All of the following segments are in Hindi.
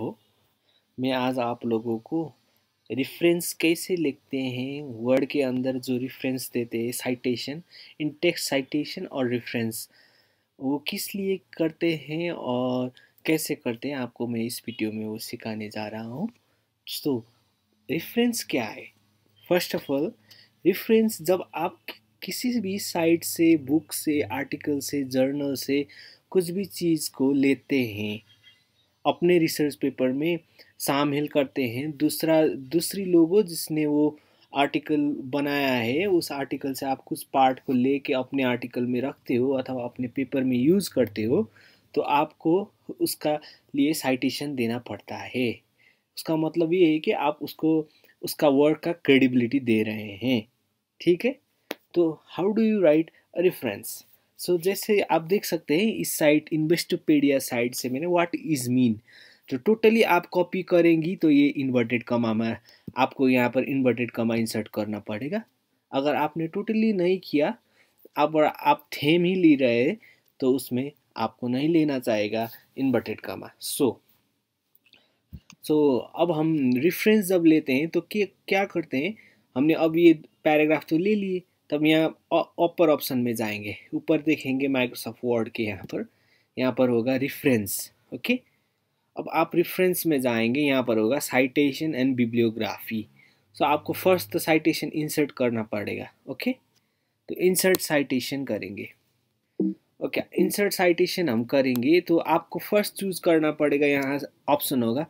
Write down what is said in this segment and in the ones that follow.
हो मैं आज आप लोगों को रेफरेंस कैसे लिखते हैं वर्ड के अंदर जो रेफरेंस देते हैं साइटेशन इन टेक्स्ट साइटेशन और रेफरेंस वो किस लिए करते हैं और कैसे करते हैं आपको मैं इस वीडियो में वो सिखाने जा रहा हूँ तो रेफरेंस क्या है फर्स्ट ऑफ ऑल रेफरेंस जब आप किसी भी साइट से बुक से आर्टिकल से जर्नल से कुछ भी चीज़ को लेते हैं अपने रिसर्च पेपर में शामिल करते हैं दूसरा दूसरी लोगों जिसने वो आर्टिकल बनाया है उस आर्टिकल से आप कुछ पार्ट को ले कर अपने आर्टिकल में रखते हो अथवा अपने पेपर में यूज़ करते हो तो आपको उसका लिए साइटेशन देना पड़ता है उसका मतलब ये है कि आप उसको उसका वर्क का क्रेडिबिलिटी दे रहे हैं ठीक है तो how do you write a reference so so, जैसे आप देख सकते हैं इस साइट इन्वेस्टोपेडिया साइट से मैंने व्हाट इज़ मीन जो टोटली आप कॉपी करेंगी तो ये इन्वर्टेड कमा में आपको यहाँ पर इन्वर्टेड कमा इंसर्ट करना पड़ेगा अगर आपने टोटली नहीं किया आप आप थेम ही ले रहे तो उसमें आपको नहीं लेना चाहेगा इन्वर्टेड कमा सो सो अब हम रिफ्रेंस जब लेते हैं तो क्या करते हैं हमने अब ये पैराग्राफ तो ले लिए तब यहाँ ऊपर ऑप्शन में जाएंगे ऊपर देखेंगे माइक्रोसॉफ्ट वर्ड के यहाँ पर यहाँ पर होगा रिफरेंस ओके अब आप रिफरेंस में जाएंगे यहाँ पर होगा साइटेशन एंड बिब्लियोग्राफी सो आपको फर्स्ट तो साइटेशन इंसर्ट करना पड़ेगा ओके तो इंसर्ट साइटेशन करेंगे ओके इंसर्ट साइटेशन हम करेंगे तो आपको फर्स्ट चूज़ करना पड़ेगा यहाँ ऑप्शन होगा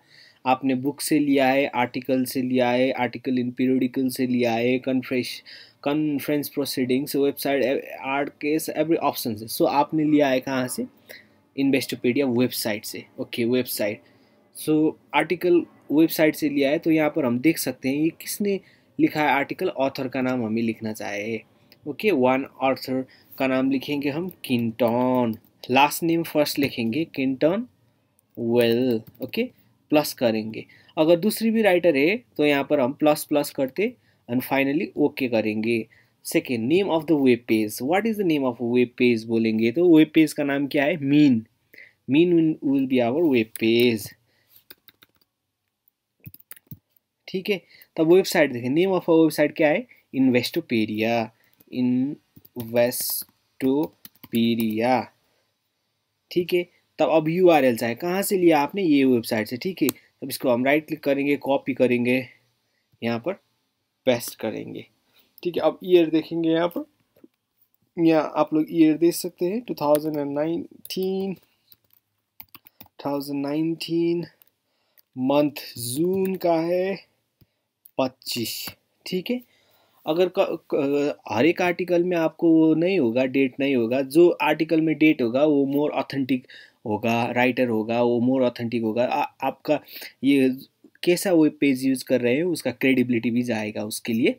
आपने बुक से लिया है आर्टिकल से लिया है आर्टिकल इन पीरियडिकल से लिया है कन्फ्रेश conference proceedings website art case every option से सो आपने लिया है कहाँ से इन्वेस्टोपीडिया वेबसाइट से okay website so article website से लिया है तो यहाँ पर हम देख सकते हैं ये किसने लिखा है आर्टिकल ऑथर का नाम हमें लिखना चाहे ओके वन ऑथर का नाम लिखेंगे हम किंटन लास्ट नेम फर्स्ट लिखेंगे किंटन वेल ओके प्लस करेंगे अगर दूसरी भी राइटर है तो यहाँ पर हम प्लस प्लस करते एंड फाइनली ओके करेंगे second name of the web page what is the name of web page बोलेंगे तो वेब पेज का नाम क्या है mean mean will be our web page ठीक है तब तो वेबसाइट देखें नेम ऑफ आवर वेबसाइट क्या है इन्वेस्टोपेरिया इन्वेस्टोपेरिया ठीक है तब अब यू आर एल चाहे कहाँ से लिया आपने ये वेबसाइट से ठीक है तब इसको हम राइट क्लिक करेंगे कॉपी करेंगे यहाँ पर बेस्ट करेंगे ठीक है अब ईयर देखेंगे यहाँ पर या आप लोग ईयर देख सकते हैं two thousand and nineteen thousand nineteen month June का है पच्चीस ठीक है अगर हर एक आर्टिकल में आपको वो नहीं होगा डेट नहीं होगा जो आर्टिकल में डेट होगा वो मोर ऑथेंटिक होगा राइटर होगा वो मोर ऑथेंटिक होगा आ, आपका ये कैसा वेब पेज यूज़ कर रहे हैं उसका क्रेडिबिलिटी भी जाएगा उसके लिए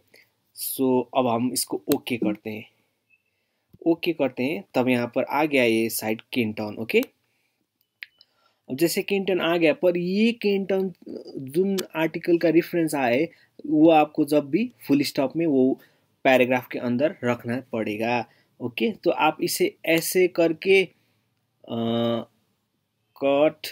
सो so, अब हम इसको ओके करते हैं ओके करते हैं तब यहाँ पर आ गया ये साइट केंटॉन ओके अब जैसे केंटन आ गया पर ये केंटन जिन आर्टिकल का रेफरेंस आए वो आपको जब भी फुल स्टॉप में वो पैराग्राफ के अंदर रखना पड़ेगा ओके तो आप इसे ऐसे करके आ, कट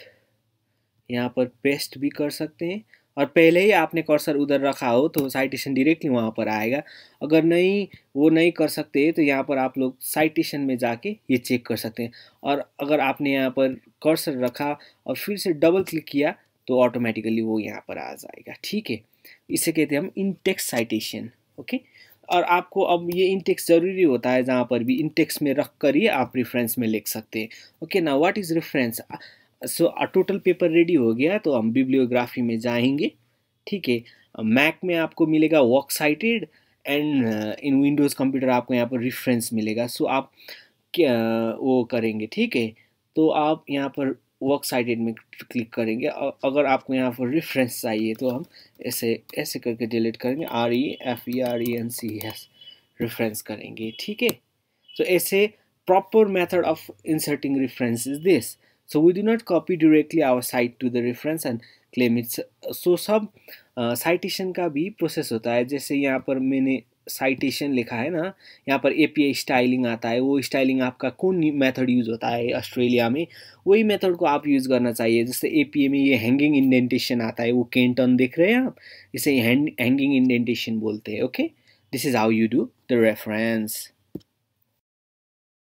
यहाँ पर पेस्ट भी कर सकते हैं और पहले ही आपने कर्सर उधर रखा हो तो साइटेशन डायरेक्टली वहाँ पर आएगा अगर नहीं वो नहीं कर सकते तो यहाँ पर आप लोग साइटेशन में जाके ये चेक कर सकते हैं और अगर आपने यहाँ पर कर्सर रखा और फिर से डबल क्लिक किया तो ऑटोमेटिकली वो यहाँ पर आ जाएगा ठीक है इसे कहते हैं हम इंटेक्स साइटेशन ओके और आपको अब ये इंटेक्स ज़रूरी होता है जहाँ पर भी इंटेक्स में रख कर ही आप रेफरेंस में लिख सकते हैं ओके ना what is reference so total paper ready हो गया तो हम बिब्लियोग्राफी में जाएंगे ठीक है मैक में आपको मिलेगा वॉक cited and in Windows computer आपको यहाँ पर रिफ्रेंस मिलेगा सो so, आप क्या वो करेंगे ठीक है तो आप यहाँ पर वर्क साइटेड में क्लिक करेंगे अगर आपको यहाँ पर रेफरेंस चाहिए तो हम ऐसे ऐसे करके डिलीट करेंगे R E F E R E N C S reference करेंगे ठीक है तो ऐसे proper method of inserting reference is this So we do not copy directly our site to the reference and claim it. So सब citation का भी process होता है जैसे यहाँ पर मैंने citation लिखा है ना यहाँ पर API styling आता है वो styling आपका कौन method यूज़ होता है ऑस्ट्रेलिया में वही method को आप यूज़ करना चाहिए जैसे API में ये hanging indentation आता है वो Kenton देख रहे हैं आप इसे hanging indentation बोलते हैं okay this is how you do the reference